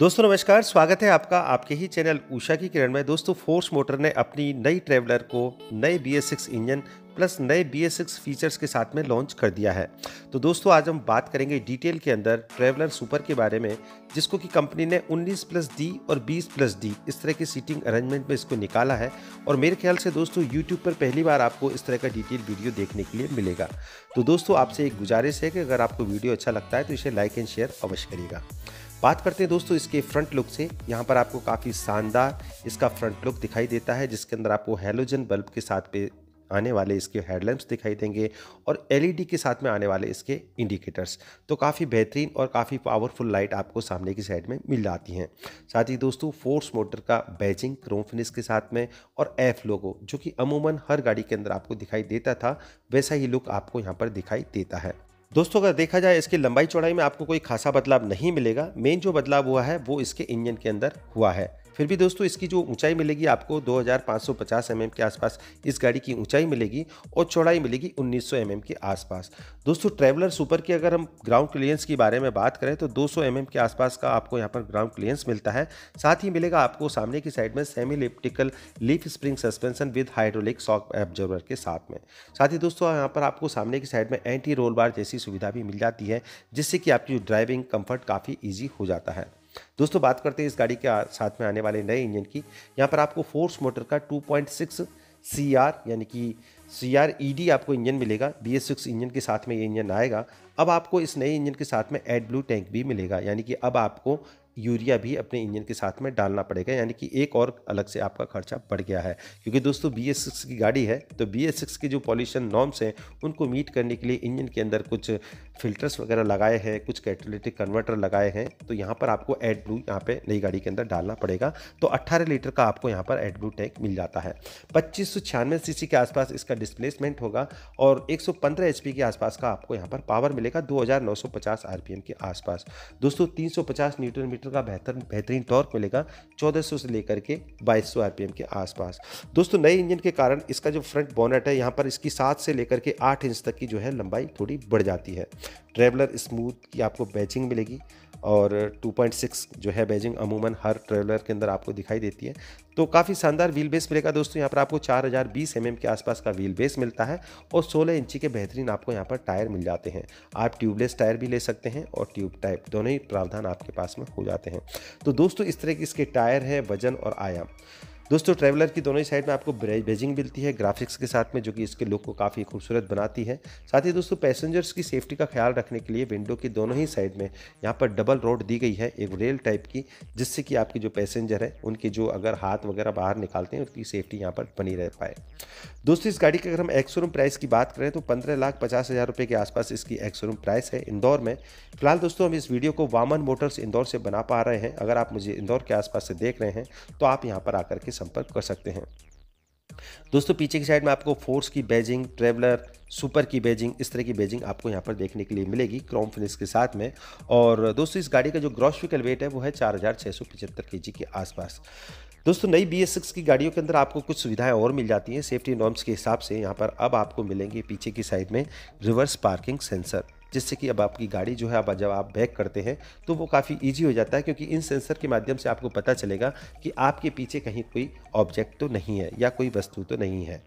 दोस्तों नमस्कार स्वागत है आपका आपके ही चैनल उषा की किरण में दोस्तों फोर्स मोटर ने अपनी नई ट्रेवलर को नए बी इंजन प्लस नए बी फीचर्स के साथ में लॉन्च कर दिया है तो दोस्तों आज हम बात करेंगे डिटेल के अंदर ट्रेवलर सुपर के बारे में जिसको कि कंपनी ने 19 प्लस डी और 20 प्लस डी इस तरह की सीटिंग अरेंजमेंट में इसको निकाला है और मेरे ख्याल से दोस्तों यूट्यूब पर पहली बार आपको इस तरह का डिटेल वीडियो देखने के लिए मिलेगा तो दोस्तों आपसे एक गुजारिश है कि अगर आपको वीडियो अच्छा लगता है तो इसे लाइक एंड शेयर अवश्य करिएगा बात करते हैं दोस्तों इसके फ्रंट लुक से यहाँ पर आपको काफ़ी शानदार इसका फ्रंट लुक दिखाई देता है जिसके अंदर आपको हेलोजन बल्ब के साथ पे आने वाले इसके हेडलैम्प्स दिखाई देंगे और एलईडी के साथ में आने वाले इसके इंडिकेटर्स तो काफ़ी बेहतरीन और काफ़ी पावरफुल लाइट आपको सामने की साइड में मिल जाती हैं साथ ही दोस्तों फोर्स मोटर का बैजिंग क्रोम फिनिश के साथ में और एफ लोगो जो कि अमूमन हर गाड़ी के अंदर आपको दिखाई देता था वैसा ही लुक आपको यहाँ पर दिखाई देता है दोस्तों अगर देखा जाए इसकी लंबाई चौड़ाई में आपको कोई खासा बदलाव नहीं मिलेगा मेन जो बदलाव हुआ है वो इसके इंजन के अंदर हुआ है फिर भी दोस्तों इसकी जो ऊंचाई मिलेगी आपको 2550 mm के आसपास इस गाड़ी की ऊंचाई मिलेगी और चौड़ाई मिलेगी 1900 mm के आसपास दोस्तों ट्रेवलर सुपर की अगर हम ग्राउंड क्लियरेंस के बारे में बात करें तो 200 mm के आसपास का आपको यहाँ पर ग्राउंड क्लियरेंस मिलता है साथ ही मिलेगा आपको सामने की साइड में semi elliptical leaf spring suspension with hydraulic shock absorber के साथ में साथ ही दोस्तों यहाँ पर आपको सामने की साइड में एंटी रोल बार जैसी सुविधा भी मिल जाती है जिससे कि आपकी ड्राइविंग कम्फर्ट काफ़ी ईजी हो जाता है दोस्तों बात करते हैं इस गाड़ी के साथ में आने वाले नए इंजन की यहाँ पर आपको फोर्स मोटर का 2.6 आर यानी कि सी आर ई डी आपको इंजन मिलेगा बी एस सिक्स इंजन के साथ में ये इंजन आएगा अब आपको इस नए इंजन के साथ में एड ब्लू टैंक भी मिलेगा यानी कि अब आपको यूरिया भी अपने इंजन के साथ में डालना पड़ेगा यानी कि एक और अलग से आपका खर्चा बढ़ गया है क्योंकि दोस्तों बी एस सिक्स की गाड़ी है तो बी एस सिक्स के जो पॉल्यूशन नॉर्म्स हैं उनको मीट करने के लिए इंजन के अंदर कुछ फिल्टर्स वगैरह लगाए हैं कुछ कैटलिटिक कन्वर्टर लगाए हैं तो यहाँ पर आपको एड ब्लू यहाँ पर नई गाड़ी के अंदर डालना पड़ेगा तो अट्ठारह लीटर का आपको यहाँ पर एड ब्लू टैंक मिल जाता है पच्चीस सौ छियानवे सी के आसपास इसका डिस्प्लेसमेंट होगा और एक सौ पंद्रह एच पी के आसपास का आपको यहाँ पर पावर मिलेगा दो हज़ार नौ सौ पचास आर पी एम के आसपास दोस्तों तीन सौ पचास न्यूट्रन मीटर का बेहतर बेहतरीन टॉर्क मिलेगा 1400 से लेकर के 2200 आरपीएम के आसपास दोस्तों नए इंजन के कारण इसका जो फ्रंट बोनेट है यहाँ पर इसकी सात से लेकर के आठ इंच तक की जो है लंबाई थोड़ी बढ़ जाती है ट्रेवलर स्मूथ की आपको बैचिंग मिलेगी और 2.6 जो है बैजिंग अमूमन हर ट्रेवलर के अंदर आपको दिखाई देती है तो काफ़ी शानदार व्हील बेस मिलेगा दोस्तों यहाँ पर आपको 4020 एमएम mm के आसपास का व्हील बेस मिलता है और 16 इंची के बेहतरीन आपको यहाँ पर टायर मिल जाते हैं आप ट्यूबलेस टायर भी ले सकते हैं और ट्यूब टाइप दोनों ही प्रावधान आपके पास में हो जाते हैं तो दोस्तों इस तरह के इसके टायर हैं वजन और आयाम दोस्तों ट्रैवलर की दोनों ही साइड में आपको बेजिंग मिलती है ग्राफिक्स के साथ में जो कि इसके लुक को काफ़ी खूबसूरत बनाती है साथ ही दोस्तों पैसेंजर्स की सेफ्टी का ख्याल रखने के लिए विंडो की दोनों ही साइड में यहाँ पर डबल रोड दी गई है एक रेल टाइप की जिससे कि आपके जो पैसेंजर है उनके जो अगर हाथ वगैरह बाहर निकालते हैं उनकी सेफ्टी यहाँ पर बनी रह पाए दोस्तों इस गाड़ी की अगर हम एक्सोरूम प्राइस की बात करें तो पंद्रह लाख पचास हज़ार रुपये के आसपास इसकी एक्सोरूम प्राइस है इंदौर में फिलहाल दोस्तों हम इस वीडियो को वामन मोटर्स इंदौर से बना पा रहे हैं अगर आप मुझे इंदौर के आसपास से देख रहे हैं तो आप यहाँ पर आकर के संपर्क कर सकते हैं दोस्तों पीछे की साइड में आपको फोर्स की बैजिंग ट्रेवलर सुपर की बैजिंग इस तरह की बैजिंग आपको यहाँ पर देखने के लिए मिलेगी क्रॉम फिनिश के साथ में और दोस्तों इस गाड़ी का जो ग्रॉस व्हीकल वेट है वो है चार हज़ार छह सौ पचहत्तर के जी के आसपास दोस्तों नई बी एस सिक्स की गाड़ियों के अंदर आपको कुछ सुविधाएं और मिल जाती हैं सेफ्टी नॉर्म्स के हिसाब से यहाँ पर अब आपको मिलेंगे पीछे की साइड में रिवर्स पार्किंग सेंसर जिससे कि अब आपकी गाड़ी जो है अब जब आप बैक करते हैं तो वो काफ़ी ईजी हो जाता है क्योंकि इन सेंसर के माध्यम से आपको पता चलेगा कि आपके पीछे कहीं कोई ऑब्जेक्ट तो नहीं है या कोई वस्तु तो नहीं है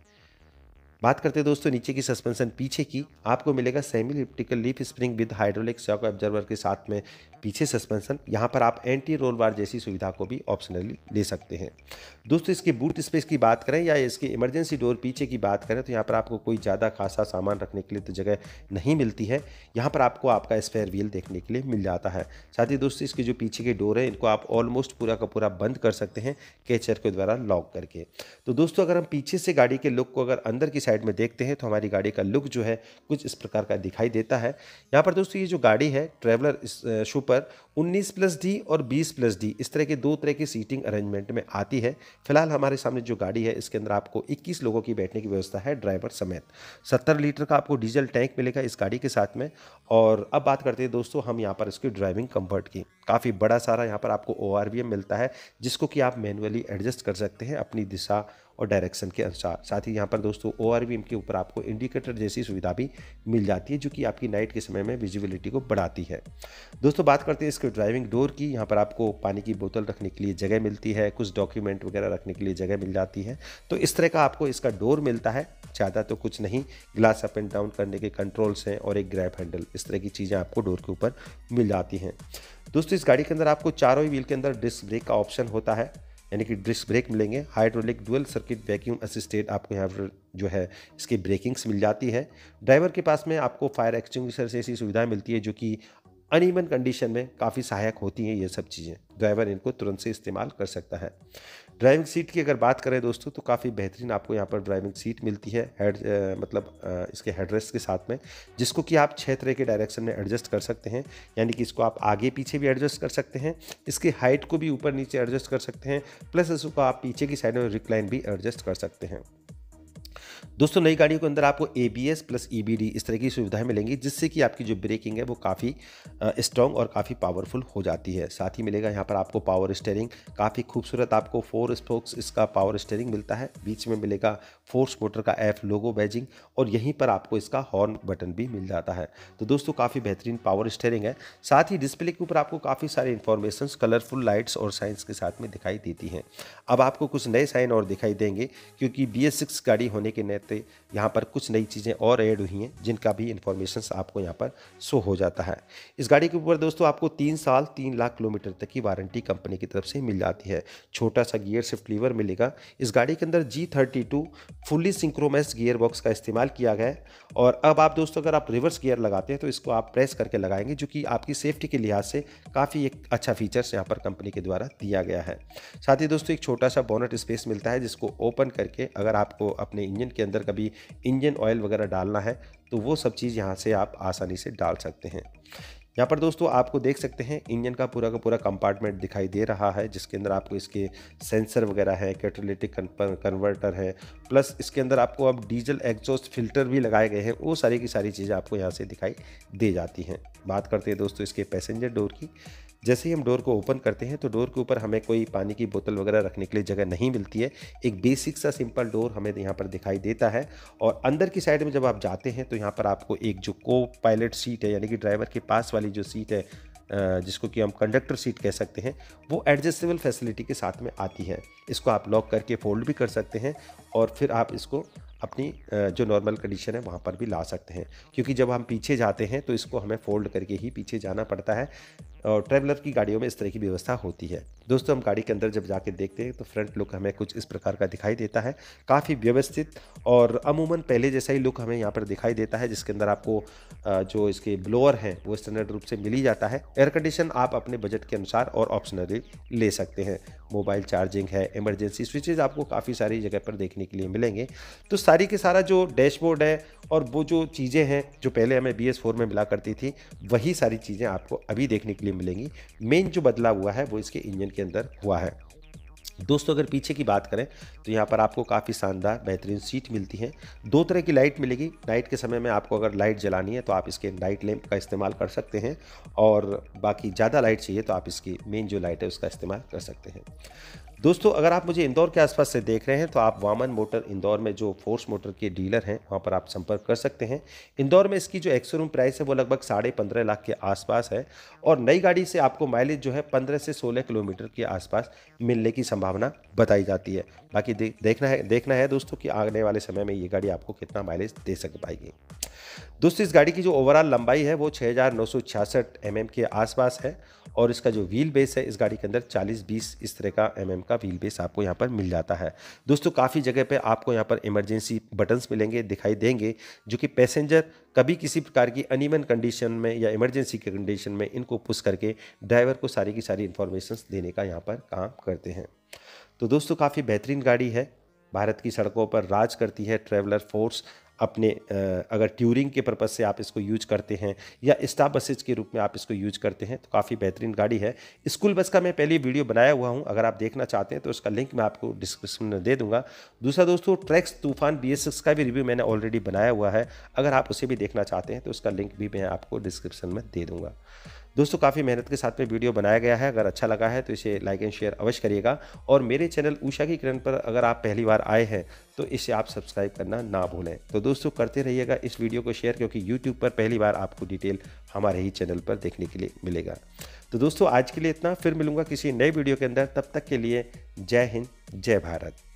बात करते हैं दोस्तों नीचे की सस्पेंशन पीछे की आपको मिलेगा semi elliptical leaf spring with hydraulic shock observer के साथ में पीछे सस्पेंशन यहाँ पर आप एंटी रोल बार जैसी सुविधा को भी ऑप्शनली ले सकते हैं दोस्तों इसके बूट स्पेस की बात करें या इसकी इमरजेंसी डोर पीछे की बात करें तो यहाँ पर आपको कोई ज़्यादा खासा सामान रखने के लिए तो जगह नहीं मिलती है यहाँ पर आपको आपका स्पेयर व्हील देखने के लिए मिल जाता है साथ ही दोस्तों इसके जो पीछे के डोर है इनको आप ऑलमोस्ट पूरा का पूरा बंद कर सकते हैं कैचर के द्वारा लॉक करके तो दोस्तों अगर हम पीछे से गाड़ी के लुक को अगर अंदर की साइड में देखते हैं तो हमारी गाड़ी का लुक जो है कुछ इस प्रकार का दिखाई देता है यहाँ पर दोस्तों ये जो गाड़ी है ट्रेवलर सुपर 19 प्लस डी और 20 प्लस डी इस तरह के दो तरह की सीटिंग अरेंजमेंट में आती है फिलहाल हमारे सामने जो गाड़ी है इसके अंदर आपको इक्कीस लोगों की बैठने की व्यवस्था है ड्राइवर समेत सत्तर लीटर का आपको डीजल टैंक मिलेगा इस गाड़ी के साथ में और अब बात करते हैं दोस्तों हम यहाँ पर इसकी ड्राइविंग कम्फर्ट की काफ़ी बड़ा सारा यहाँ पर आपको ओ मिलता है जिसको कि आप मैनुअली एडजस्ट कर सकते हैं अपनी दिशा और डायरेक्शन के अनुसार साथ ही यहाँ पर दोस्तों ओ के ऊपर आपको इंडिकेटर जैसी सुविधा भी मिल जाती है जो कि आपकी नाइट के समय में विजिबिलिटी को बढ़ाती है दोस्तों बात करते हैं इसके ड्राइविंग डोर की यहाँ पर आपको पानी की बोतल रखने के लिए जगह मिलती है कुछ डॉक्यूमेंट वगैरह रखने के लिए जगह मिल जाती है तो इस तरह का आपको इसका डोर मिलता है ज़्यादा तो कुछ नहीं ग्लास अप एंड डाउन करने के कंट्रोल्स हैं और एक ग्रैप हैंडल इस तरह की चीज़ें आपको डोर के ऊपर मिल जाती हैं दोस्तों इस गाड़ी के अंदर आपको चारों ही व्हील के अंदर डिस्क ब्रेक का ऑप्शन होता है यानी कि डिस्क ब्रेक मिलेंगे hydraulic dual circuit vacuum assisted आपको यहाँ पर जो है इसकी ब्रेकिंग्स मिल जाती है ड्राइवर के पास में आपको फायर एक्सटिंग्विशर से ऐसी सुविधाएं मिलती है जो कि अनइवन कंडीशन में काफ़ी सहायक होती हैं ये सब चीज़ें ड्राइवर इनको तुरंत से इस्तेमाल कर सकता है ड्राइविंग सीट की अगर बात करें दोस्तों तो काफ़ी बेहतरीन आपको यहाँ पर ड्राइविंग सीट मिलती है हेड मतलब आ, इसके हेडरेस्ट के साथ में जिसको कि आप छः तरह के डायरेक्शन में एडजस्ट कर सकते हैं यानी कि इसको आप आगे पीछे भी एडजस्ट कर सकते हैं इसके हाइट को भी ऊपर नीचे एडजस्ट कर सकते हैं प्लस इसको आप पीछे की साइड में रिक्लाइन भी एडजस्ट कर सकते हैं दोस्तों नई गाड़ियों के अंदर आपको A B S plus E B D इस तरह की सुविधाएं मिलेंगी जिससे कि आपकी जो ब्रेकिंग है वो काफ़ी स्ट्रॉन्ग और काफ़ी पावरफुल हो जाती है साथ ही मिलेगा यहाँ पर आपको पावर स्टेयरिंग काफ़ी खूबसूरत आपको फोर स्पोक्स इसका पावर स्टेयरिंग मिलता है बीच में मिलेगा फोर्स मोटर का एफ लोगो बैजिंग और यहीं पर आपको इसका हॉर्न बटन भी मिल जाता है तो दोस्तों काफ़ी बेहतरीन पावर स्टेयरिंग है साथ ही डिस्प्ले के ऊपर आपको काफ़ी सारे इन्फॉर्मेशन कलरफुल लाइट्स और साइंस के साथ में दिखाई देती हैं अब आपको कुछ नए साइन और दिखाई देंगे क्योंकि बी गाड़ी होने के करने थे यहाँ पर कुछ नई चीज़ें और ऐड हुई हैं जिनका भी इन्फॉर्मेशन आपको यहाँ पर शो हो जाता है इस गाड़ी के ऊपर दोस्तों आपको तीन साल तीन लाख किलोमीटर तक की वारंटी कंपनी की तरफ से मिल जाती है छोटा सा गियर शिफ्ट लीवर मिलेगा इस गाड़ी के अंदर G thirty two fully synchromesh gear box का इस्तेमाल किया गया है और अब आप दोस्तों अगर आप रिवर्स गियर लगाते हैं तो इसको आप प्रेस करके लगाएंगे जो कि आपकी सेफ्टी के लिहाज से काफ़ी एक अच्छा फीचर्स यहाँ पर कंपनी के द्वारा दिया गया है साथ ही दोस्तों एक छोटा सा बोनट स्पेस मिलता है जिसको ओपन करके अगर आपको अपने इंजन के इसके अंदर कभी इंजन ऑयल वगैरह डालना है तो वो सब चीज़ यहाँ से आप आसानी से डाल सकते हैं यहाँ पर दोस्तों आपको देख सकते हैं इंजन का पूरा का पूरा कंपार्टमेंट दिखाई दे रहा है जिसके अंदर आपको इसके सेंसर वगैरह है कैटोलिटिक कन्वर्टर है प्लस इसके अंदर आपको अब डीजल एग्जॉस्ट फिल्टर भी लगाए गए हैं वो सारी की सारी चीज़ें आपको यहाँ से दिखाई दे जाती हैं बात करते हैं दोस्तों इसके पैसेंजर डोर की जैसे ही हम डोर को ओपन करते हैं तो डोर के ऊपर हमें कोई पानी की बोतल वगैरह रखने के लिए जगह नहीं मिलती है एक बेसिक सा सिंपल डोर हमें यहाँ पर दिखाई देता है और अंदर की साइड में जब आप जाते हैं तो यहाँ पर आपको एक जो को पायलट सीट है यानी कि ड्राइवर के पास वाली जो सीट है जिसको कि हम कंडक्टर सीट कह सकते हैं वो एडजस्टेबल फैसिलिटी के साथ में आती है इसको आप लॉक करके फोल्ड भी कर सकते हैं और फिर आप इसको अपनी जो नॉर्मल कंडीशन है वहाँ पर भी ला सकते हैं क्योंकि जब हम पीछे जाते हैं तो इसको हमें फोल्ड करके ही पीछे जाना पड़ता है और ट्रैवलर की गाड़ियों में इस तरह की व्यवस्था होती है दोस्तों हम गाड़ी के अंदर जब जाके देखते हैं तो फ्रंट लुक हमें कुछ इस प्रकार का दिखाई देता है काफ़ी व्यवस्थित और अमूमन पहले जैसा ही लुक हमें यहाँ पर दिखाई देता है जिसके अंदर आपको जो इसके ब्लोअर हैं वो स्टैंडर्ड रूप से मिली जाता है एयर कंडीशन आप अपने बजट के अनुसार और ऑप्शनली ले सकते हैं मोबाइल चार्जिंग है इमरजेंसी स्विचेज आपको काफ़ी सारी जगह पर देखने के लिए मिलेंगे तो सारी के सारा जो डैशबोर्ड है और वो जो चीज़ें हैं जो पहले हमें बी में मिला करती थी वही सारी चीज़ें आपको अभी देखने के लिए भी मिलेंगी मेन जो बदलाव हुआ है वो इसके इंजन के अंदर हुआ है दोस्तों अगर पीछे की बात करें तो यहाँ पर आपको काफ़ी शानदार बेहतरीन सीट मिलती है दो तरह की लाइट मिलेगी नाइट के समय में आपको अगर लाइट जलानी है तो आप इसके नाइट लैंप का इस्तेमाल कर सकते हैं और बाकी ज़्यादा लाइट चाहिए तो आप इसकी मेन जो लाइट है उसका इस्तेमाल कर सकते हैं दोस्तों अगर आप मुझे इंदौर के आसपास से देख रहे हैं तो आप वामन मोटर इंदौर में जो फोर्स मोटर के डीलर हैं वहाँ पर आप संपर्क कर सकते हैं इंदौर में इसकी जो एक्सोरूम प्राइस है वो लगभग साढ़े पंद्रह लाख के आसपास है और नई गाड़ी से आपको माइलेज जो है पंद्रह से सोलह किलोमीटर के आसपास मिलने की संभावना बताई जाती है बाकी दे, देखना है देखना है दोस्तों कि आने वाले समय में ये गाड़ी आपको कितना माइलेज दे सक पाएगी दोस्तों इस गाड़ी की जो ओवरऑल लंबाई है वो छः हज़ार नौ सौ छियासठ एम के आसपास है और इसका जो व्हील बेस है इस गाड़ी के अंदर चालीस बीस इस तरह का एम एम का व्हील बेस आपको यहाँ पर मिल जाता है दोस्तों काफ़ी जगह पर आपको यहाँ पर इमरजेंसी बटन्स मिलेंगे दिखाई देंगे जो कि पैसेंजर कभी किसी प्रकार की अनिमन कंडीशन में या इमरजेंसी के कंडीशन में इनको पुश करके ड्राइवर को सारी की सारी इन्फॉर्मेशन देने का यहाँ पर काम करते हैं तो दोस्तों काफ़ी बेहतरीन गाड़ी है भारत की सड़कों पर राज करती है ट्रैवलर फोर्स अपने अगर ट्यूरिंग के पर्पज़ से आप इसको यूज करते हैं या स्टाफ बसेज के रूप में आप इसको यूज करते हैं तो काफ़ी बेहतरीन गाड़ी है स्कूल बस का मैं पहले वीडियो बनाया हुआ हूं अगर आप देखना चाहते हैं तो उसका लिंक मैं आपको डिस्क्रिप्शन में दे दूंगा दूसरा दोस्तों ट्रैक्स तूफान बी का भी रिव्यू मैंने ऑलरेडी बनाया हुआ है अगर आप उसे भी देखना चाहते हैं तो उसका लिंक भी मैं आपको डिस्क्रिप्शन में दे दूँगा दोस्तों काफ़ी मेहनत के साथ में वीडियो बनाया गया है अगर अच्छा लगा है तो इसे लाइक एंड शेयर अवश्य करिएगा और मेरे चैनल ऊषा की किरण पर अगर आप पहली बार आए हैं तो इसे आप सब्सक्राइब करना ना भूलें तो दोस्तों करते रहिएगा इस वीडियो को शेयर क्योंकि यूट्यूब पर पहली बार आपको डिटेल हमारे ही चैनल पर देखने के लिए मिलेगा तो दोस्तों आज के लिए इतना फिर मिलूंगा किसी नए वीडियो के अंदर तब तक के लिए जय हिंद जय भारत